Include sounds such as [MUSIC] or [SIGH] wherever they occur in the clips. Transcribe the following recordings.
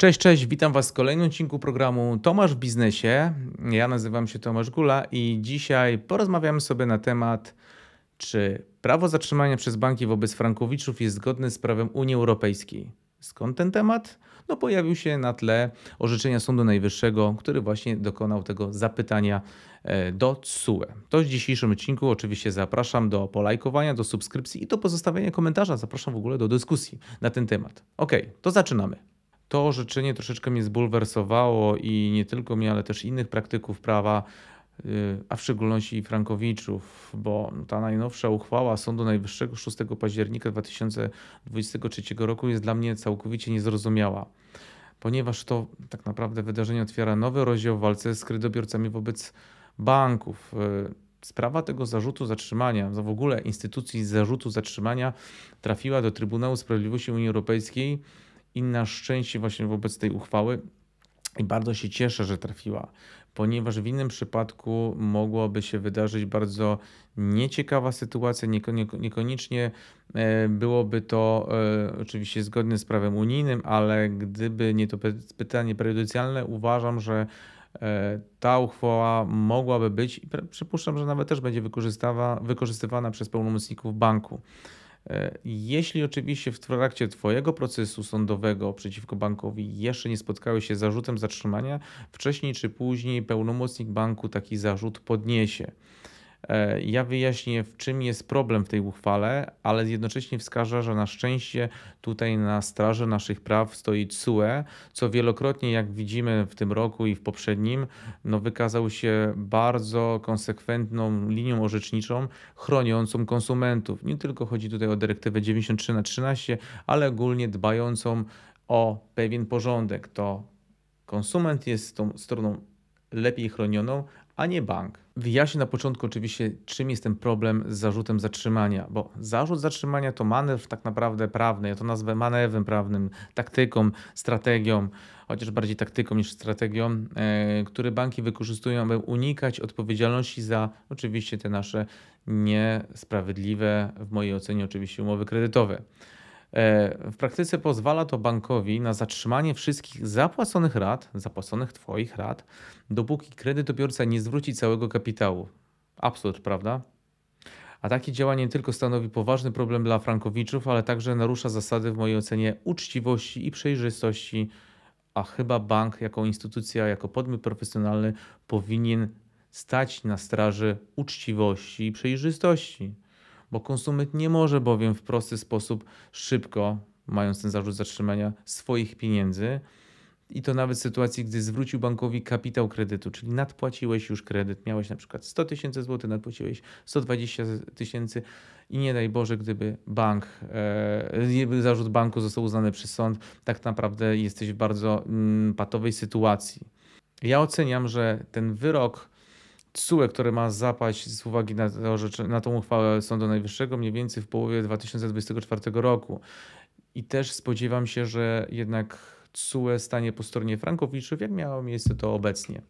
Cześć, cześć, witam Was w kolejnym odcinku programu Tomasz w biznesie. Ja nazywam się Tomasz Gula i dzisiaj porozmawiamy sobie na temat, czy prawo zatrzymania przez banki wobec frankowiczów jest zgodne z prawem Unii Europejskiej. Skąd ten temat? No pojawił się na tle orzeczenia Sądu Najwyższego, który właśnie dokonał tego zapytania e, do TSUE. To w dzisiejszym odcinku oczywiście zapraszam do polajkowania, do subskrypcji i do pozostawienia komentarza. Zapraszam w ogóle do dyskusji na ten temat. Ok, to zaczynamy to orzeczenie troszeczkę mnie zbulwersowało i nie tylko mnie, ale też innych praktyków prawa, y, a w szczególności Frankowiczów, bo ta najnowsza uchwała Sądu Najwyższego 6 października 2023 roku jest dla mnie całkowicie niezrozumiała, ponieważ to tak naprawdę wydarzenie otwiera nowy rozdział w walce z kredytobiorcami wobec banków. Y, sprawa tego zarzutu zatrzymania, w ogóle instytucji zarzutu zatrzymania trafiła do Trybunału Sprawiedliwości Unii Europejskiej i na szczęście właśnie wobec tej uchwały i bardzo się cieszę, że trafiła, ponieważ w innym przypadku mogłoby się wydarzyć bardzo nieciekawa sytuacja, niekoniecznie e, byłoby to e, oczywiście zgodne z prawem unijnym, ale gdyby nie to pytanie prejudycjalne, uważam, że e, ta uchwała mogłaby być i przypuszczam, że nawet też będzie wykorzystywana przez pełnomocników banku. E, jeśli oczywiście w trakcie Twojego procesu sądowego przeciwko bankowi jeszcze nie spotkały się z zarzutem zatrzymania, wcześniej czy później pełnomocnik banku taki zarzut podniesie. E, ja wyjaśnię, w czym jest problem w tej uchwale, ale jednocześnie wskażę, że na szczęście tutaj na straży naszych praw stoi CUE, co wielokrotnie, jak widzimy w tym roku i w poprzednim, no wykazał się bardzo konsekwentną linią orzeczniczą chroniącą konsumentów. Nie tylko chodzi tutaj o dyrektywę 93 na 13, ale ogólnie dbającą o pewien porządek. To konsument jest tą stroną lepiej chronioną, a nie bank. Wyjaśnię na początku oczywiście, czym jest ten problem z zarzutem zatrzymania, bo zarzut zatrzymania to manewr tak naprawdę prawny. Ja to nazwę manewrem prawnym, taktyką, strategią, chociaż bardziej taktyką niż strategią, e, który banki wykorzystują, aby unikać odpowiedzialności za oczywiście te nasze niesprawiedliwe, w mojej ocenie oczywiście, umowy kredytowe. E, w praktyce pozwala to bankowi na zatrzymanie wszystkich zapłaconych rat, zapłaconych Twoich rat, dopóki kredytobiorca nie zwróci całego kapitału. Absurd, prawda? A takie działanie nie tylko stanowi poważny problem dla frankowiczów, ale także narusza zasady w mojej ocenie uczciwości i przejrzystości, a chyba bank jako instytucja, jako podmiot profesjonalny powinien stać na straży uczciwości i przejrzystości bo konsument nie może bowiem w prosty sposób szybko, mając ten zarzut zatrzymania swoich pieniędzy, i to nawet w sytuacji, gdy zwrócił bankowi kapitał kredytu, czyli nadpłaciłeś już kredyt, miałeś na przykład 100 tysięcy złotych, nadpłaciłeś 120 tysięcy i nie daj Boże, gdyby bank, e, zarzut banku został uznany przez sąd, tak naprawdę jesteś w bardzo mm, patowej sytuacji. Ja oceniam, że ten wyrok TSUE, które ma zapaść z uwagi na, to, że, na tą uchwałę Sądu Najwyższego mniej więcej w połowie 2024 roku. I też spodziewam się, że jednak TSUE stanie po stronie frankowiczów, jak miało miejsce to obecnie.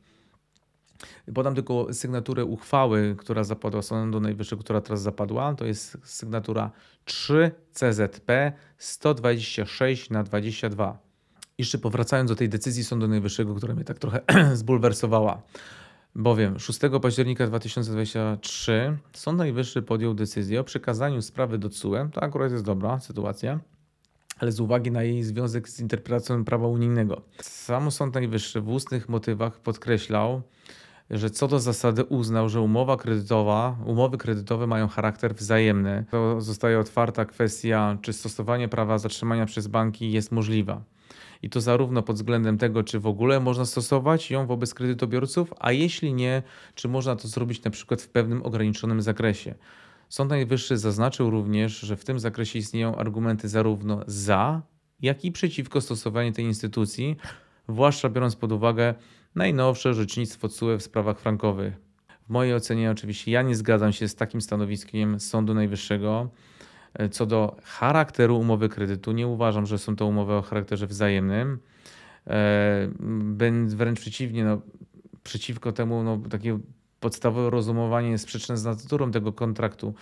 Podam tylko sygnaturę uchwały, która zapadła Sądu Najwyższego, która teraz zapadła. To jest sygnatura 3 CZP 126 na 22. Jeszcze powracając do tej decyzji Sądu Najwyższego, która mnie tak trochę [CLEARS THROAT] zbulwersowała bowiem 6 października 2023 Sąd Najwyższy podjął decyzję o przekazaniu sprawy do CUE. To akurat jest dobra sytuacja, ale z uwagi na jej związek z interpretacją prawa unijnego. Sam Sąd Najwyższy w ustnych motywach podkreślał, że co do zasady uznał, że umowa kredytowa, umowy kredytowe mają charakter wzajemny. To zostaje otwarta kwestia, czy stosowanie prawa zatrzymania przez banki jest możliwa i to zarówno pod względem tego, czy w ogóle można stosować ją wobec kredytobiorców, a jeśli nie, czy można to zrobić na przykład w pewnym ograniczonym zakresie. Sąd Najwyższy zaznaczył również, że w tym zakresie istnieją argumenty zarówno za, jak i przeciwko stosowaniu tej instytucji, zwłaszcza biorąc pod uwagę najnowsze orzecznictwo CUE w sprawach frankowych. W mojej ocenie oczywiście ja nie zgadzam się z takim stanowiskiem Sądu Najwyższego. E, co do charakteru umowy kredytu, nie uważam, że są to umowy o charakterze wzajemnym. E, wręcz przeciwnie, no, przeciwko temu no, takie podstawowe rozumowanie jest sprzeczne z naturą tego kontraktu.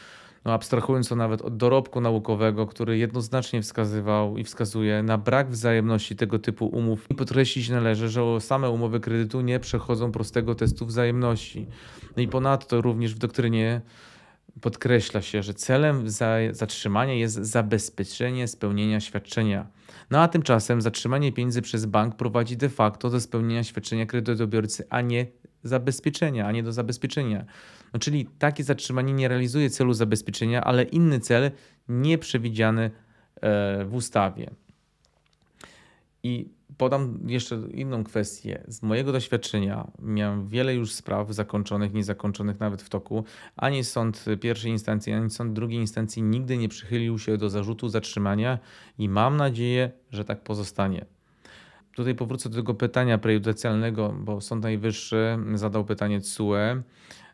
No, abstrahując to nawet od dorobku naukowego, który jednoznacznie wskazywał i wskazuje na brak wzajemności tego typu umów. I podkreślić należy, że same umowy kredytu nie przechodzą prostego testu wzajemności. No i ponadto również w doktrynie podkreśla się, że celem zatrzymania jest zabezpieczenie spełnienia świadczenia. No a tymczasem zatrzymanie pieniędzy przez bank prowadzi de facto do spełnienia świadczenia kredytobiorcy, a nie zabezpieczenia, a nie do zabezpieczenia. No, czyli takie zatrzymanie nie realizuje celu zabezpieczenia, ale inny cel nieprzewidziany e, w ustawie. I podam jeszcze inną kwestię. Z mojego doświadczenia miałem wiele już spraw zakończonych, niezakończonych nawet w toku. Ani sąd pierwszej instancji, ani sąd drugiej instancji nigdy nie przychylił się do zarzutu zatrzymania i mam nadzieję, że tak pozostanie. Tutaj powrócę do tego pytania prejudycjalnego, bo Sąd Najwyższy zadał pytanie CUE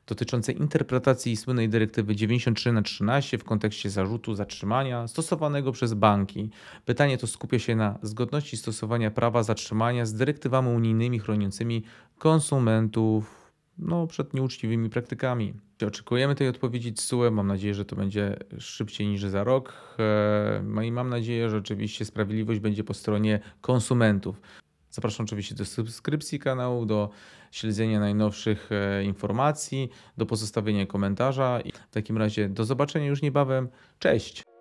dotyczące interpretacji słynnej dyrektywy 93 na 13 w kontekście zarzutu zatrzymania stosowanego przez banki. Pytanie to skupia się na zgodności stosowania prawa zatrzymania z dyrektywami unijnymi chroniącymi konsumentów no, przed nieuczciwymi praktykami. Oczekujemy tej odpowiedzi TSUE. Mam nadzieję, że to będzie szybciej niż za rok. Eee, no i mam nadzieję, że oczywiście sprawiedliwość będzie po stronie konsumentów. Zapraszam oczywiście do subskrypcji kanału, do śledzenia najnowszych e, informacji, do pozostawienia komentarza. I w takim razie do zobaczenia już niebawem. Cześć!